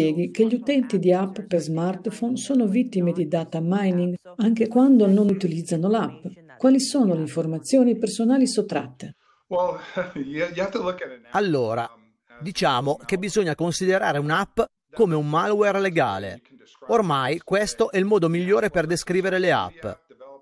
spieghi che gli utenti di app per smartphone sono vittime di data mining anche quando non utilizzano l'app. Quali sono le informazioni personali sottratte? Allora, um, uh, diciamo che bisogna considerare un'app come un malware legale. Ormai questo è il modo migliore per descrivere le app.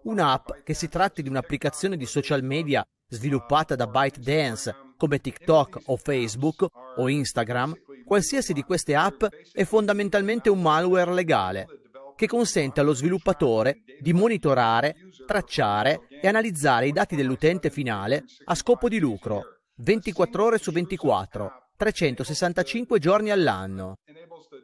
Un'app che si tratti di un'applicazione di social media sviluppata da ByteDance come TikTok o Facebook o Instagram Qualsiasi di queste app è fondamentalmente un malware legale che consente allo sviluppatore di monitorare, tracciare e analizzare i dati dell'utente finale a scopo di lucro 24 ore su 24, 365 giorni all'anno.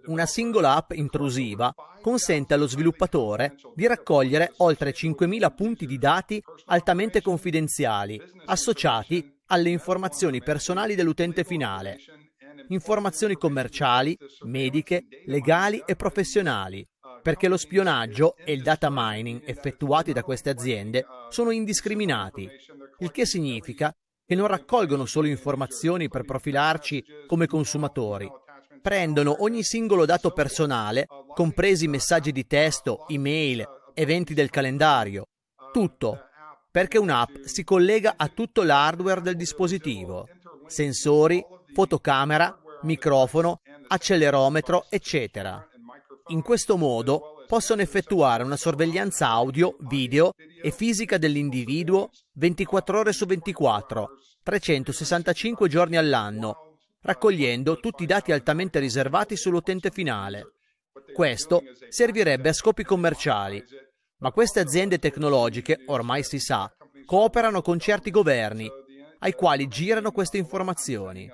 Una singola app intrusiva consente allo sviluppatore di raccogliere oltre 5.000 punti di dati altamente confidenziali associati alle informazioni personali dell'utente finale informazioni commerciali, mediche, legali e professionali, perché lo spionaggio e il data mining effettuati da queste aziende sono indiscriminati, il che significa che non raccolgono solo informazioni per profilarci come consumatori, prendono ogni singolo dato personale, compresi messaggi di testo, email, eventi del calendario, tutto, perché un'app si collega a tutto l'hardware del dispositivo, sensori, fotocamera, microfono, accelerometro, eccetera. In questo modo possono effettuare una sorveglianza audio, video e fisica dell'individuo 24 ore su 24, 365 giorni all'anno, raccogliendo tutti i dati altamente riservati sull'utente finale. Questo servirebbe a scopi commerciali, ma queste aziende tecnologiche, ormai si sa, cooperano con certi governi, ai quali girano queste informazioni.